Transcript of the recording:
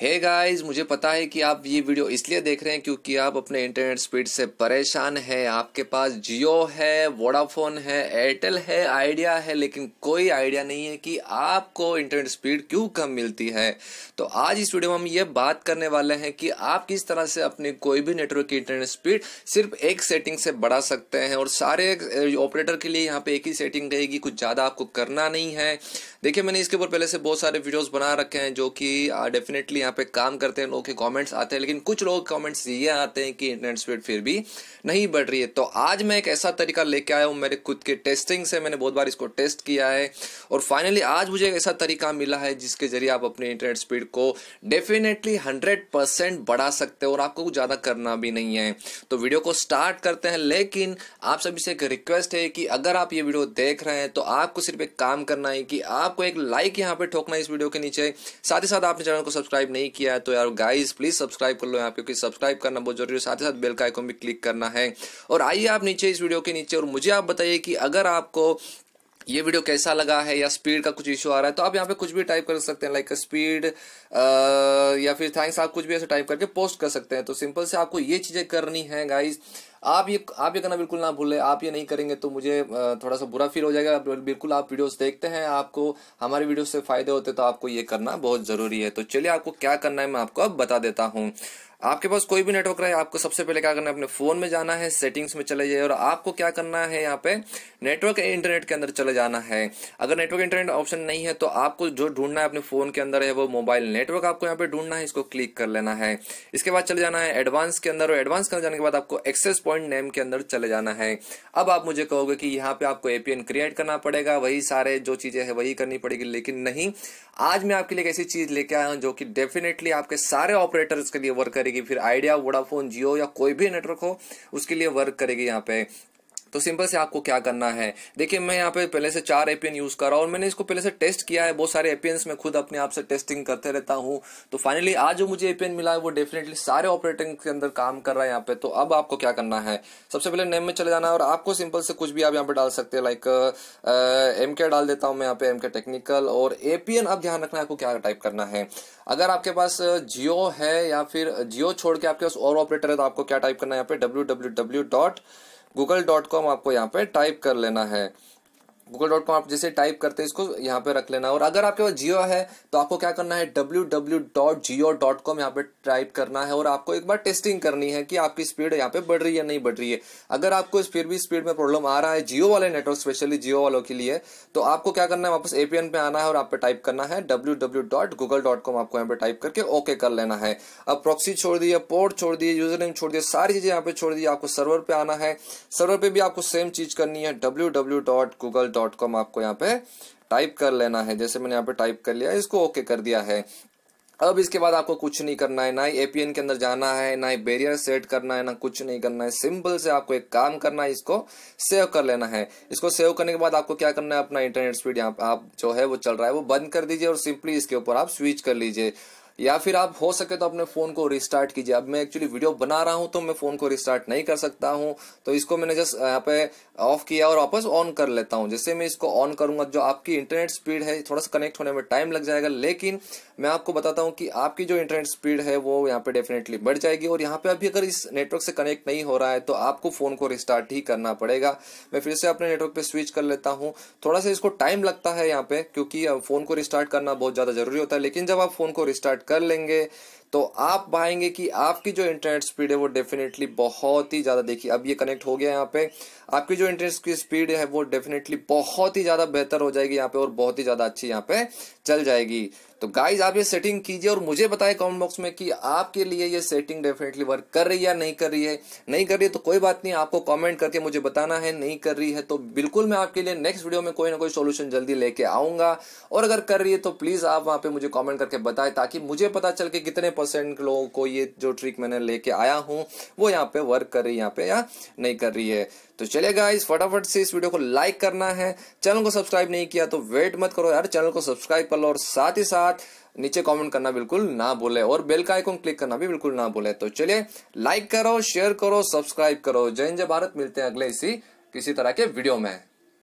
हे hey guys मुझे पता है कि आप ये वीडियो इसलिए देख रहे हैं क्योंकि आप अपने इंटरनेट स्पीड से परेशान हैं आपके पास जियो है वोडाफोन है एयरटेल है आइडिया है लेकिन कोई आइडिया नहीं है कि आपको इंटरनेट स्पीड क्यों कम मिलती है तो आज इस वीडियो में हम ये बात करने वाले हैं कि आप किस तरह से अपनी कोई भी नेटवर्क की इंटरनेट स्पीड सिर्फ एक सेटिंग से बढ़ा सकते हैं और सारे ऑपरेटर के लिए यहाँ पर एक ही सेटिंग रहेगी कुछ ज़्यादा आपको करना नहीं है देखिए मैंने इसके ऊपर पहले से बहुत सारे वीडियोज़ बना रखे हैं जो कि डेफिनेटली यहाँ पे काम करते हैं लोगों के कमेंट्स आते हैं लेकिन कुछ लोग कमेंट्स ये आते हैं कि इंटरनेट स्पीड फिर भी नहीं बढ़ रही है तो आज मैं एक ऐसा तरीका लेके आया हूँ मेरे खुद के टेस्टिंग से मैंने बहुत बार इसको टेस्ट किया है और फाइनली आज मुझे एक ऐसा तरीका मिला है जिसके जरिए आप अपने इंटरनेट स्पीड को डेफिनेटली हंड्रेड बढ़ा सकते हो और आपको कुछ ज़्यादा करना भी नहीं है तो वीडियो को स्टार्ट करते हैं लेकिन आप सभी से एक रिक्वेस्ट है कि अगर आप ये वीडियो देख रहे हैं तो आपको सिर्फ एक काम करना है कि आपको एक लाइक यहाँ पे ठोकना है इस वीडियो के नीचे साथ ही साथ आपने चैनल को सब्सक्राइब नहीं किया है तो यार गाइज प्लीज़ सब्सक्राइब कर लो यहाँ क्योंकि सब्सक्राइब करना बहुत जरूरी है साथ ही साथ बेल का आइकॉन भी क्लिक करना है और आइए आप नीचे इस वीडियो के नीचे और मुझे आप बताइए कि अगर आपको ये वीडियो कैसा लगा है या स्पीड का कुछ इशू आ रहा है तो आप यहाँ पे कुछ भी टाइप कर सकते हैं लाइक स्पीड या फिर थैंक्स आप कुछ भी ऐसे टाइप करके पोस्ट कर सकते हैं तो सिंपल से आपको ये चीज़ें करनी है गाइज आप ये आप ये करना बिल्कुल ना भूलें आप ये नहीं करेंगे तो मुझे थोड़ा सा बुरा फील हो जाएगा बिल्कुल आप वीडियोस देखते हैं आपको हमारे वीडियो से फ़ायदे होते तो आपको ये करना बहुत ज़रूरी है तो चलिए आपको क्या करना है मैं आपको अब बता देता हूँ आपके पास कोई भी नेटवर्क रहे आपको सबसे पहले क्या करना है अपने फोन में जाना है सेटिंग्स में चले जाइए और आपको क्या करना है यहाँ पे नेटवर्क इंटरनेट के अंदर चले जाना है अगर नेटवर्क इंटरनेट ऑप्शन नहीं है तो आपको जो ढूंढना है अपने फोन के अंदर है वो मोबाइल नेटवर्क आपको यहाँ पे ढूंढना है इसको क्लिक कर लेना है इसके बाद चले जाना है एडवांस के अंदर और एडवांस के जाने के बाद आपको एक्सेस पॉइंट नेम के अंदर चले जाना है अब आप मुझे कहोगे कि यहाँ पे आपको एपीएन क्रिएट करना पड़ेगा वही सारे जो चीज़ें हैं वही करनी पड़ेगी लेकिन नहीं आज मैं आपके लिए एक ऐसी चीज़ लेके आया हूँ जो कि डेफिनेटली आपके सारे ऑपरेटर्स के लिए वर्क करेगी फिर आइडिया वोडाफोन जियो या कोई भी नेटवर्क हो उसके लिए वर्क करेगी यहाँ पे तो सिंपल से आपको क्या करना है देखिए मैं यहाँ पे पहले से चार एपीएन यूज़ कर रहा हूँ और मैंने इसको पहले से टेस्ट किया है बहुत सारे एपीएन में खुद अपने आप से टेस्टिंग करते रहता हूँ तो फाइनली आज जो मुझे एपीएन मिला है वो डेफिनेटली सारे ऑपरेटिंग के अंदर काम कर रहा है यहाँ पे तो अब आपको क्या करना है सबसे पहले नेम में चले जाना है और आपको सिंपल से कुछ भी आप यहाँ पे डाल सकते हैं लाइक एम के डाल देता हूँ मैं यहाँ पे एम टेक्निकल और एपीएन अब ध्यान रखना है आपको क्या टाइप करना है अगर आपके पास जियो है या फिर जियो छोड़ के आपके पास और ऑपरेटर है तो आपको क्या टाइप करना है यहाँ पे W W W dot Google dot com आपको यहाँ पे टाइप कर लेना है गूगल डॉट कॉम आप जैसे टाइप करते हैं इसको यहाँ पे रख लेना और अगर आपके पास जियो है तो आपको क्या करना है W W dot Jio dot com यहाँ पे टाइप करना है और आपको एक बार टेस्टिंग करनी है कि आपकी स्पीड यहाँ पे बढ़ रही है नहीं बढ़ रही है अगर आपको फिर भी स्पीड में प्रॉब्लम आ रहा है जियो वाले नेटवर्क स्पेशली जियो वालों के लिए तो आपको क्या करना है वापस एपीएन पे आना है और आप पे टाइप करना है W W dot Google dot com आपको यहाँ पे टाइप करके ओके कर लेना है अब प्रॉक्सी छोड़ दिए पोर्ट छोड़ दिए यूजर नेम छोड़ दिए सारी चीजें यहाँ पे छोड़ दिए आपको सर्वर पे आना है सर्वर पे भी आपको सेम चीज करनी है W W dot Google dot com आपको यहाँ पे टाइप कर लेना है जैसे मैंने यहाँ पे टाइप कर लिया इसको ओके कर दिया है अब इसके बाद आपको कुछ नहीं करना है ना ही एपीएन के अंदर जाना है ना ही बैरियर सेट करना है ना कुछ नहीं करना है सिंपल से आपको एक काम करना है इसको सेव कर लेना है इसको सेव करने के बाद आपको क्या करना है अपना इंटरनेट स्पीड यहाँ आप जो है वो चल रहा है वो बंद कर दीजिए और सिंपली इसके ऊपर आप स्विच कर लीजिए या फिर आप हो सके तो अपने फ़ोन को रिस्टार्ट कीजिए अब मैं एक्चुअली वीडियो बना रहा हूँ तो मैं फ़ोन को रिस्टार्ट नहीं कर सकता हूँ तो इसको मैंने जस्ट यहाँ पे ऑफ किया और वापस ऑन कर लेता हूं जैसे मैं इसको ऑन करूंगा जो आपकी इंटरनेट स्पीड है थोड़ा सा कनेक्ट होने में टाइम लग जाएगा लेकिन मैं आपको बताता हूँ कि आपकी जो इंटरनेट स्पीड है वो यहाँ पे डेफिनेटली बढ़ जाएगी और यहाँ पे अभी अगर इस नेटवर्क से कनेक्ट नहीं हो रहा है तो आपको फ़ोन को रिस्टार्ट ही करना पड़ेगा मैं फिर से अपने नेटवर्क पे स्विच कर लेता हूँ थोड़ा सा इसको टाइम लगता है यहाँ पे क्योंकि फ़ोन को रिस्टार्ट करना बहुत ज़्यादा ज़रूरी होता है लेकिन जब आप फ़ोन को रिस्टार्ट कर लेंगे तो आप पाएंगे कि आपकी जो इंटरनेट स्पीड है वो डेफिनेटली बहुत ही ज़्यादा देखिए अब ये कनेक्ट हो गया यहाँ पे आपकी जो इंटरनेट की स्पीड है वो डेफिनेटली बहुत ही ज़्यादा बेहतर हो जाएगी यहाँ पे और बहुत ही ज़्यादा अच्छी यहाँ पे चल जाएगी तो गाइज आप ये सेटिंग कीजिए और मुझे बताए कॉमेंट बॉक्स में कि आपके लिए ये सेटिंग डेफिनेटली वर्क कर रही है या नहीं कर रही है नहीं कर रही है तो कोई बात नहीं आपको कॉमेंट करके मुझे बताना है नहीं कर रही है तो बिल्कुल मैं आपके लिए नेक्स्ट वीडियो में कोई ना कोई सोल्यूशन जल्दी लेके आऊंगा और अगर कर रही है तो प्लीज़ आप वहां पर मुझे कॉमेंट करके बताए ताकि मुझे मुझे पता चल के कितने परसेंट लोगों को ये जो ट्रिक मैंने लेके आया हूँ वो यहाँ पे वर्क कर रही है यहाँ पे या नहीं कर रही है तो चलिए गाइस फटाफट से इस वीडियो को लाइक करना है चैनल को सब्सक्राइब नहीं किया तो वेट मत करो यार चैनल को सब्सक्राइब कर लो और साथ ही साथ नीचे कमेंट करना बिल्कुल ना बोले और बेल का आइकॉन क्लिक करना भी बिल्कुल ना बोले तो चलिए लाइक करो शेयर करो सब्सक्राइब करो जय हिंद जय भारत मिलते हैं अगले इसी किसी तरह के वीडियो में